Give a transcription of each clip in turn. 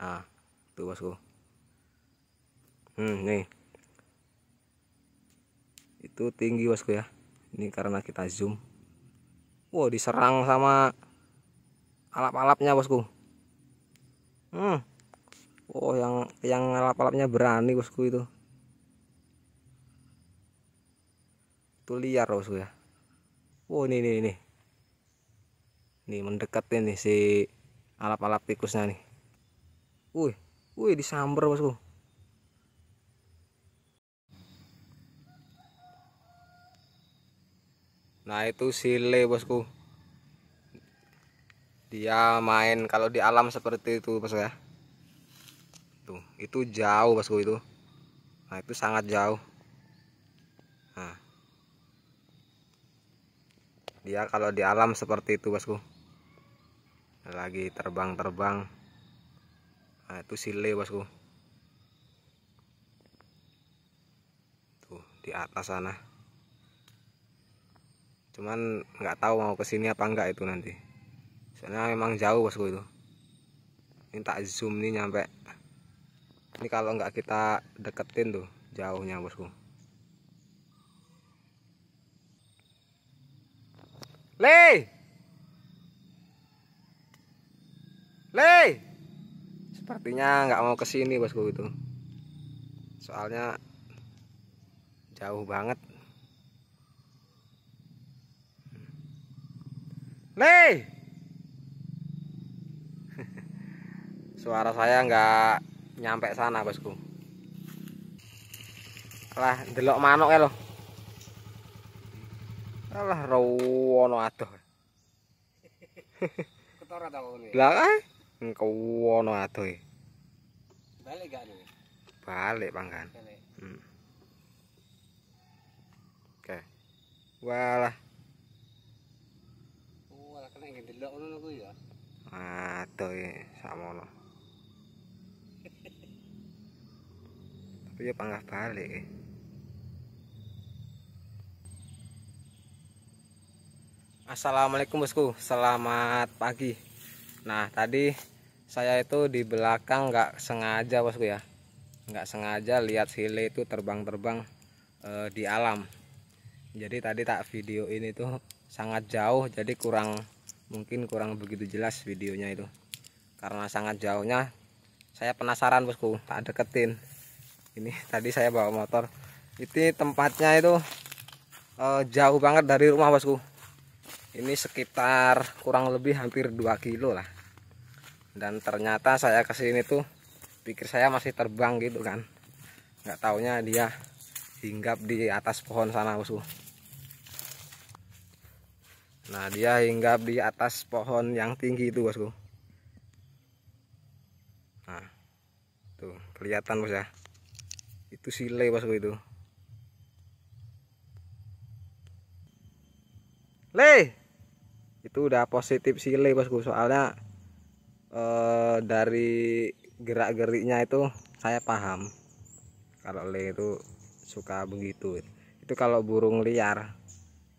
ah tuh bosku hmm nih itu tinggi bosku ya ini karena kita zoom wow diserang sama alap-alapnya bosku hmm oh yang yang alap-alapnya berani bosku itu itu liar bosku ya wow ini ini ini ini mendekat nih si alap-alap tikusnya nih Wih, wih disamber bosku. Nah itu sile bosku. Dia main kalau di alam seperti itu bosku ya. Tuh, itu jauh bosku itu. Nah itu sangat jauh. Nah. Dia kalau di alam seperti itu bosku. Lagi terbang-terbang nah, itu sile bosku tuh di atas sana cuman nggak tahu mau kesini apa enggak itu nanti soalnya memang jauh bosku itu ini tak zoom nih nyampe ini kalau nggak kita deketin tuh jauhnya bosku Lei! Lei! sepertinya nggak mau kesini bosku itu soalnya jauh banget Nih suara saya nggak nyampe sana bosku lah delok manuk ya lo, lah rawono adoh. Ketora ta ini Lah eh? engko ono balik gak nih balik pangkan balik. Hmm. oke okay. walah walah kena ingin delok ngono kuwi ya adoh ya samono tapi ya panggah balik Assalamualaikum bosku, selamat pagi. Nah tadi saya itu di belakang nggak sengaja bosku ya nggak sengaja lihat sile itu terbang-terbang e, di alam jadi tadi tak video ini tuh sangat jauh jadi kurang mungkin kurang begitu jelas videonya itu karena sangat jauhnya saya penasaran bosku tak deketin ini tadi saya bawa motor ini tempatnya itu e, jauh banget dari rumah bosku ini sekitar kurang lebih hampir 2 kilo lah dan ternyata saya kesini tuh pikir saya masih terbang gitu kan nggak taunya dia hinggap di atas pohon sana bosku. nah dia hinggap di atas pohon yang tinggi itu bosku nah tuh kelihatan bos ya itu sile bosku itu le itu udah positif sile bosku soalnya eh, dari gerak-geriknya itu saya paham kalau le itu suka begitu itu kalau burung liar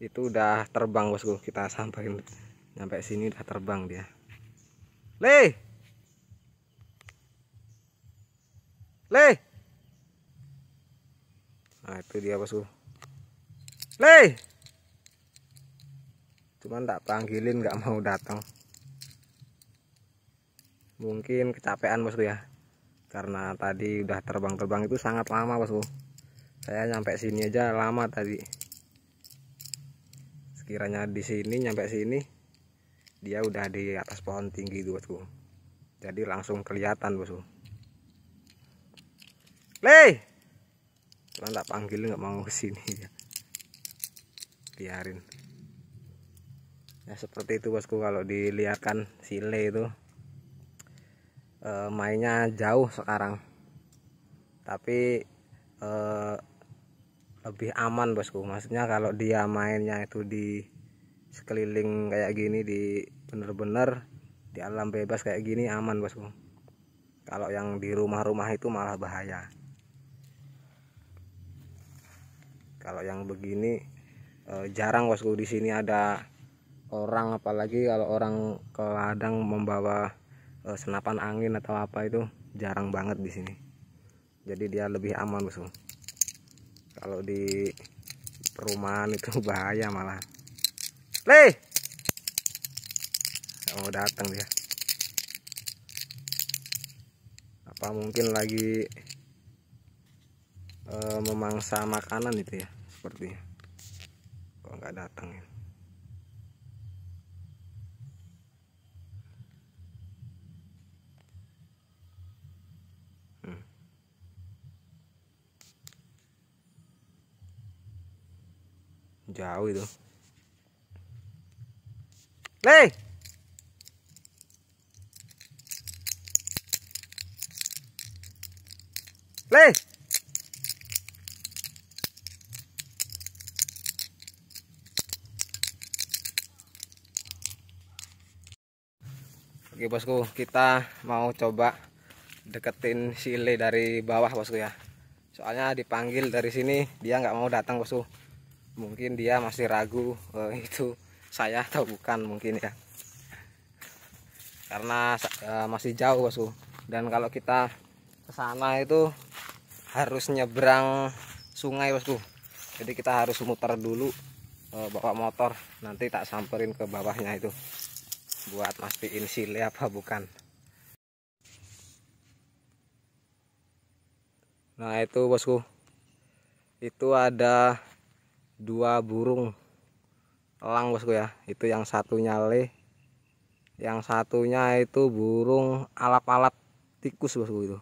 itu udah terbang bosku kita sampai sampai sini udah terbang dia le le nah itu dia bosku le cuman tak panggilin nggak mau datang mungkin kecapean bosku ya karena tadi udah terbang-terbang itu sangat lama bosku saya nyampe sini aja lama tadi sekiranya di sini nyampe sini dia udah di atas pohon tinggi itu bosku jadi langsung kelihatan bosku leh cuma tak panggil nggak mau kesini ya. biarin ya seperti itu bosku kalau diliarkan sile itu Eh, mainnya jauh sekarang tapi eh, lebih aman bosku maksudnya kalau dia mainnya itu di sekeliling kayak gini di bener-bener di alam bebas kayak gini aman bosku kalau yang di rumah-rumah itu malah bahaya kalau yang begini eh, jarang bosku di sini ada orang apalagi kalau orang ke ladang membawa uh, senapan angin atau apa itu jarang banget di sini jadi dia lebih aman musuh kalau di perumahan itu bahaya malah leh mau datang dia apa mungkin lagi uh, memangsa makanan itu ya sepertinya kok nggak datang ya jauh itu Lei Lei Oke bosku, kita mau coba deketin si Le dari bawah bosku ya. Soalnya dipanggil dari sini dia nggak mau datang bosku mungkin dia masih ragu eh, itu saya atau bukan mungkin ya karena eh, masih jauh bosku dan kalau kita ke sana itu harus nyebrang sungai bosku jadi kita harus muter dulu eh, bawa motor nanti tak samperin ke bawahnya itu buat mastiin sile apa bukan nah itu bosku itu ada dua burung elang bosku ya itu yang satunya le yang satunya itu burung alap-alap tikus bosku itu.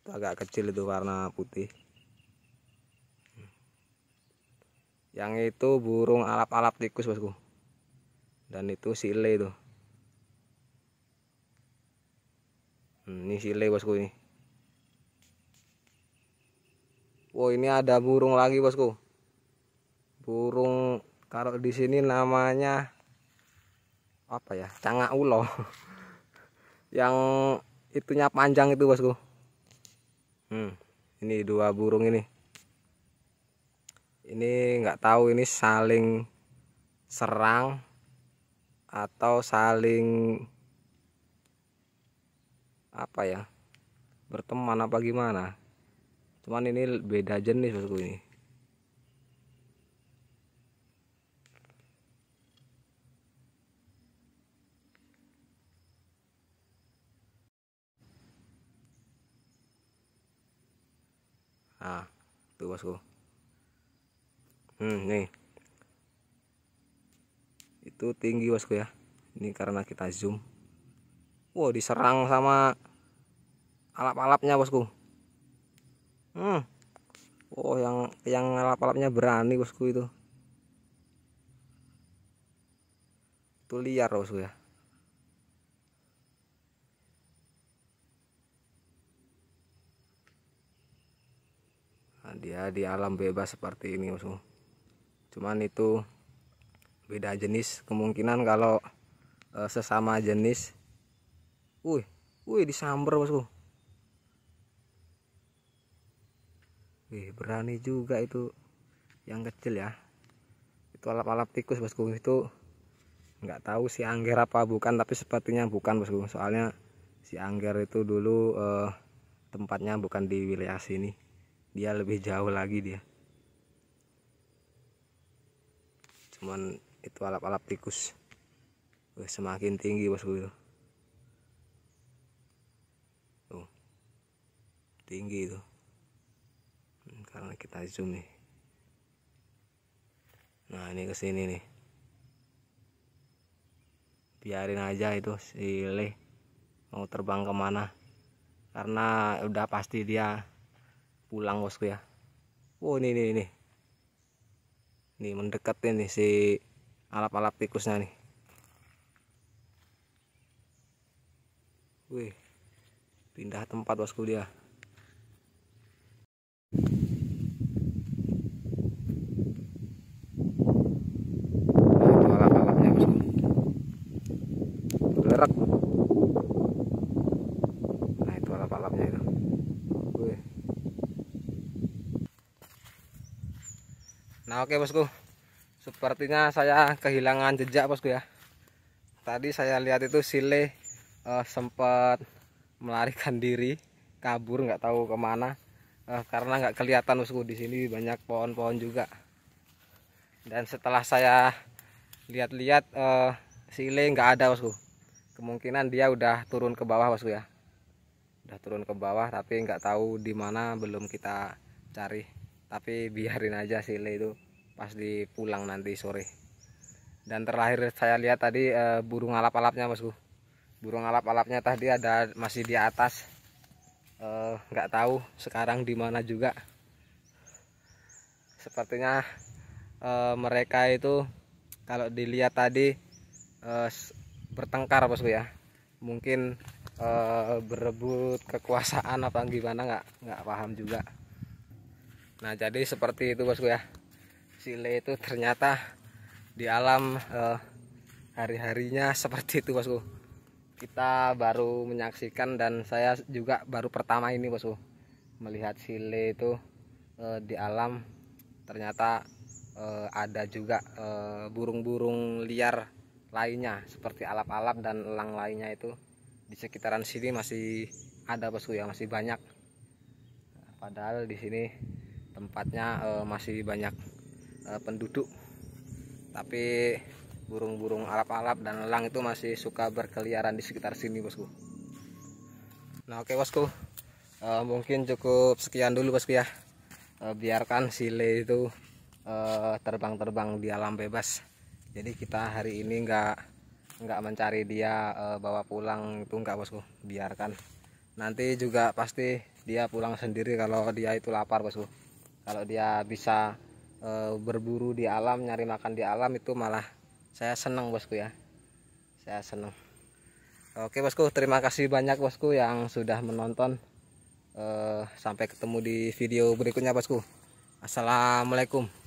itu agak kecil itu warna putih yang itu burung alap-alap tikus bosku dan itu sile itu hmm, ini ini sile bosku ini wow ini ada burung lagi bosku burung kalau di sini namanya apa ya Canggah ulo yang itunya panjang itu bosku hmm, ini dua burung ini ini nggak tahu ini saling serang atau saling apa ya berteman apa gimana cuman ini beda jenis bosku ini ah tuh bosku hmm nih itu tinggi bosku ya ini karena kita zoom wow diserang sama alap-alapnya bosku hmm oh wow, yang yang alap-alapnya berani bosku itu itu liar bosku ya dia di alam bebas seperti ini musuh cuman itu beda jenis kemungkinan kalau e, sesama jenis wih wih disamber bosku wih berani juga itu yang kecil ya itu alap-alap tikus bosku itu nggak tahu si angger apa bukan tapi sepertinya bukan bosku soalnya si angger itu dulu e, tempatnya bukan di wilayah sini dia lebih jauh lagi dia cuman itu alap-alap tikus semakin tinggi bosku itu tuh tinggi itu hmm, karena kita zoom nih nah ini kesini nih biarin aja itu si le mau terbang kemana karena udah pasti dia pulang bosku ya wow ini ini ini ini mendekat ini si alap-alap tikusnya nih wih pindah tempat bosku dia Oke bosku, sepertinya saya kehilangan jejak bosku ya. Tadi saya lihat itu sile uh, sempat melarikan diri, kabur nggak tahu kemana. Uh, karena nggak kelihatan bosku di sini banyak pohon-pohon juga. Dan setelah saya lihat-lihat uh, sile nggak ada bosku. Kemungkinan dia udah turun ke bawah bosku ya. Udah turun ke bawah tapi nggak tahu di mana belum kita cari tapi biarin aja sile itu pas di pulang nanti sore dan terakhir saya lihat tadi e, burung alap-alapnya bosku burung alap-alapnya tadi ada masih di atas eh, nggak e, tahu sekarang di mana juga sepertinya e, mereka itu kalau dilihat tadi e, bertengkar bosku ya mungkin e, berebut kekuasaan apa gimana nggak nggak paham juga nah jadi seperti itu bosku ya Chile itu ternyata di alam eh, hari-harinya seperti itu bosku kita baru menyaksikan dan saya juga baru pertama ini bosku melihat Chile itu eh, di alam ternyata eh, ada juga eh, burung-burung liar lainnya seperti alap-alap dan elang lainnya itu di sekitaran sini masih ada bosku ya masih banyak padahal di sini tempatnya eh, masih banyak Eh, penduduk tapi burung-burung alap-alap dan lelang itu masih suka berkeliaran di sekitar sini bosku nah oke bosku uh, mungkin cukup sekian dulu bosku ya uh, biarkan le itu terbang-terbang di alam bebas jadi kita hari ini nggak nggak mencari dia uh, bawa pulang itu nggak bosku biarkan nanti juga pasti dia pulang sendiri kalau dia itu lapar bosku kalau dia bisa e, berburu di alam nyari makan di alam itu malah saya senang bosku ya saya senang oke bosku terima kasih banyak bosku yang sudah menonton e, sampai ketemu di video berikutnya bosku assalamualaikum